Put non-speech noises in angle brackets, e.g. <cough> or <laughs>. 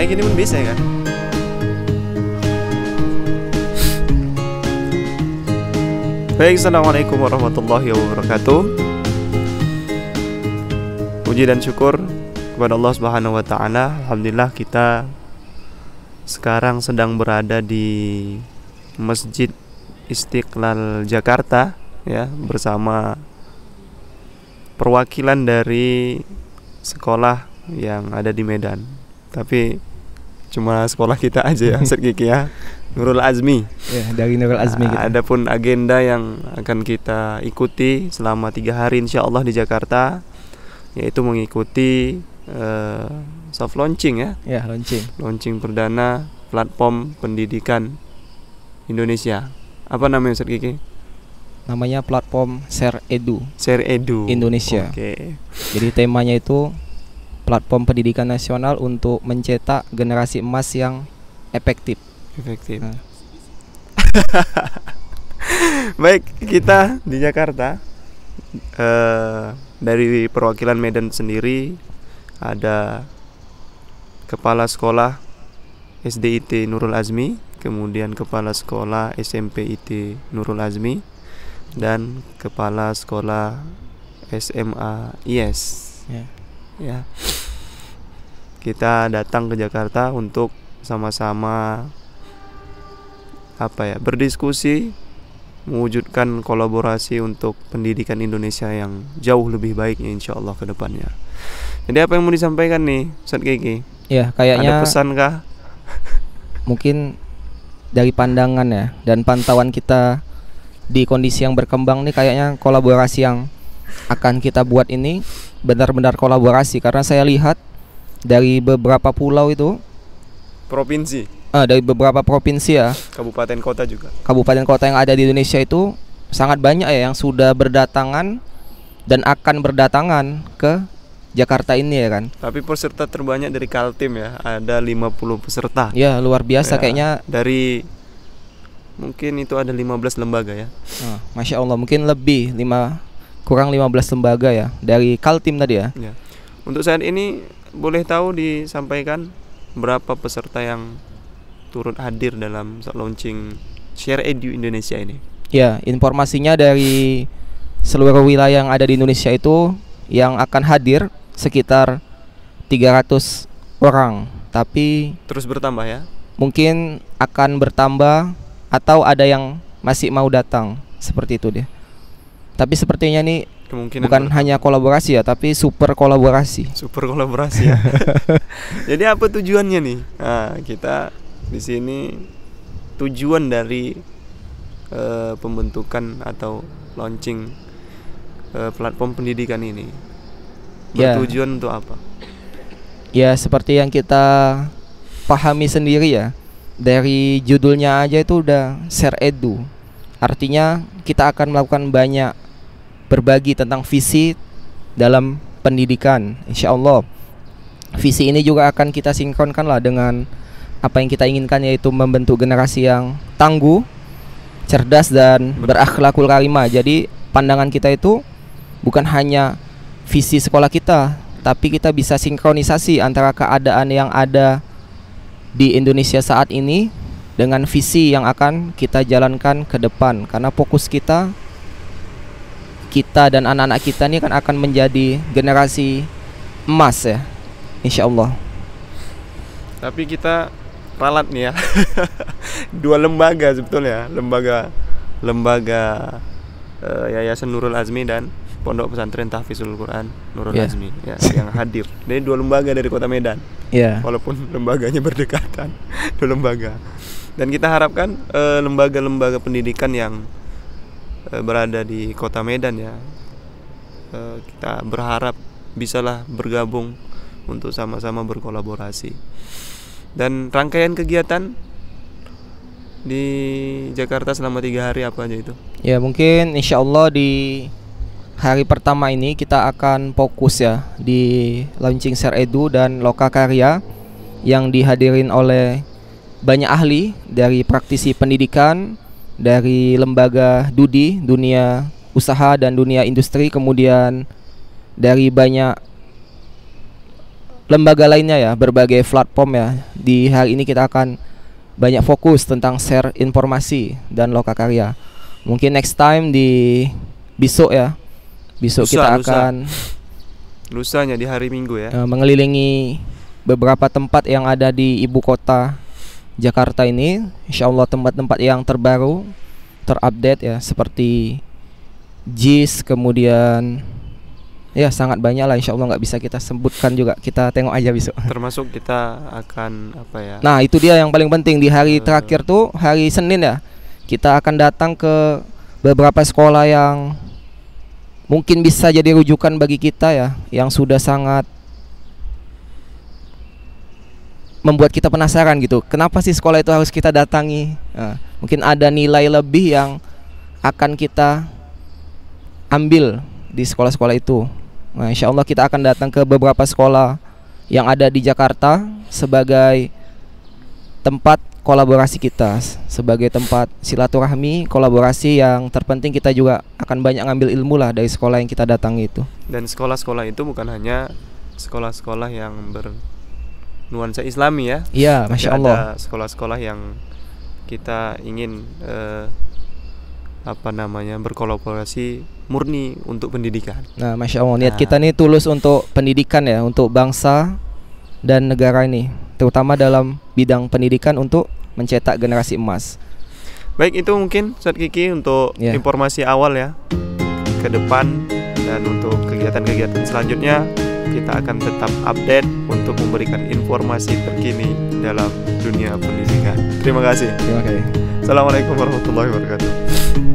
kayak gini pun bisa ya kan Baik, Assalamualaikum warahmatullahi wabarakatuh Puji dan syukur kepada Allah subhanahu wa ta'ala Alhamdulillah kita sekarang sedang berada di Masjid Istiqlal Jakarta ya bersama perwakilan dari sekolah yang ada di Medan tapi cuma sekolah kita aja ya Ustadz Kiki ya Nurul Azmi ya dari Nurul Azmi nah, adapun agenda yang akan kita ikuti selama tiga hari insya Allah di Jakarta yaitu mengikuti uh, soft launching ya ya launching launching perdana platform pendidikan Indonesia apa namanya Ustadz Kiki namanya platform Share Edu Share Edu Indonesia oke okay. jadi temanya itu platform pendidikan nasional untuk mencetak generasi emas yang efektif. Efektif. Nah. <laughs> Baik, kita di Jakarta uh, dari perwakilan Medan sendiri ada kepala sekolah SDIT Nurul Azmi, kemudian kepala sekolah SMP IT Nurul Azmi dan kepala sekolah SMA IS. Yeah. Ya. ya kita datang ke Jakarta untuk sama-sama apa ya berdiskusi mewujudkan kolaborasi untuk pendidikan Indonesia yang jauh lebih baik insya Allah kedepannya Jadi apa yang mau disampaikan nih Ustaz Kiki? Ya kayaknya ada pesan kah? mungkin dari pandangan ya dan pantauan kita di kondisi yang berkembang nih kayaknya kolaborasi yang akan kita buat ini benar-benar kolaborasi karena saya lihat dari beberapa pulau itu provinsi ah, dari beberapa provinsi ya kabupaten kota juga kabupaten kota yang ada di Indonesia itu sangat banyak ya yang sudah berdatangan dan akan berdatangan ke Jakarta ini ya kan. Tapi peserta terbanyak dari Kaltim ya, ada 50 peserta. Ya, luar biasa ya, kayaknya dari mungkin itu ada 15 lembaga ya. Ah, Masya Allah, mungkin lebih lima kurang 15 lembaga ya dari Kaltim tadi ya. ya. Untuk saat ini boleh tahu disampaikan berapa peserta yang turut hadir dalam launching Share Edu Indonesia ini? Ya, informasinya dari seluruh wilayah yang ada di Indonesia itu yang akan hadir sekitar 300 orang, tapi terus bertambah ya. Mungkin akan bertambah atau ada yang masih mau datang, seperti itu deh. Tapi sepertinya nih Kemungkinan bukan ber... hanya kolaborasi ya, tapi super kolaborasi. Super kolaborasi ya. <laughs> Jadi apa tujuannya nih? Nah, kita di sini tujuan dari uh, pembentukan atau launching uh, platform pendidikan ini ya. bertujuan yeah. untuk apa? Ya seperti yang kita pahami sendiri ya dari judulnya aja itu udah share edu artinya kita akan melakukan banyak berbagi tentang visi dalam pendidikan insya Allah visi ini juga akan kita sinkronkan lah dengan apa yang kita inginkan yaitu membentuk generasi yang tangguh cerdas dan berakhlakul karimah jadi pandangan kita itu bukan hanya visi sekolah kita tapi kita bisa sinkronisasi antara keadaan yang ada di Indonesia saat ini dengan visi yang akan kita jalankan ke depan karena fokus kita kita dan anak-anak kita ini kan akan menjadi generasi emas ya insya Allah tapi kita ralat nih ya <laughs> dua lembaga sebetulnya lembaga lembaga uh, Yayasan Nurul Azmi dan Pondok Pesantren Tahfizul Quran Nurul yeah. Azmi ya, yang hadir. Jadi dua lembaga dari Kota Medan. Yeah. Walaupun <laughs> lembaganya berdekatan, <laughs> dua lembaga. Dan kita harapkan eh, lembaga-lembaga uh, pendidikan yang Eh, berada di kota Medan ya eh, kita berharap bisalah bergabung untuk sama-sama berkolaborasi dan rangkaian kegiatan di Jakarta selama tiga hari apa aja itu? Ya mungkin insya Allah di hari pertama ini kita akan fokus ya di launching Ser Edu dan Loka Karya yang dihadirin oleh banyak ahli dari praktisi pendidikan, dari lembaga Dudi dunia usaha dan dunia industri kemudian dari banyak lembaga lainnya ya berbagai platform ya di hari ini kita akan banyak fokus tentang share informasi dan loka karya mungkin next time di besok ya besok lusa, kita akan lusa. lusanya di hari minggu ya eh, mengelilingi beberapa tempat yang ada di ibu kota Jakarta ini Insya Allah tempat-tempat yang terbaru terupdate ya seperti JIS kemudian ya sangat banyak lah Insya Allah nggak bisa kita sebutkan juga kita tengok aja besok <laughs> termasuk kita akan apa ya nah itu dia yang paling penting di hari uh, terakhir tuh hari Senin ya kita akan datang ke beberapa sekolah yang mungkin bisa jadi rujukan bagi kita ya yang sudah sangat membuat kita penasaran gitu kenapa sih sekolah itu harus kita datangi nah, mungkin ada nilai lebih yang akan kita ambil di sekolah-sekolah itu nah, insya Allah kita akan datang ke beberapa sekolah yang ada di Jakarta sebagai tempat kolaborasi kita sebagai tempat silaturahmi kolaborasi yang terpenting kita juga akan banyak ngambil ilmu lah dari sekolah yang kita datangi itu dan sekolah-sekolah itu bukan hanya sekolah-sekolah yang ber nuansa Islami ya. Iya, masya Allah. Ada sekolah-sekolah yang kita ingin eh, apa namanya berkolaborasi murni untuk pendidikan. Nah, masya Allah niat nah. kita ini tulus untuk pendidikan ya, untuk bangsa dan negara ini, terutama dalam bidang pendidikan untuk mencetak generasi emas. Baik itu mungkin Ustaz Kiki untuk yeah. informasi awal ya ke depan dan untuk kegiatan-kegiatan selanjutnya kita akan tetap update untuk memberikan informasi terkini dalam dunia pendidikan. Terima kasih. Terima kasih. Assalamualaikum warahmatullahi wabarakatuh.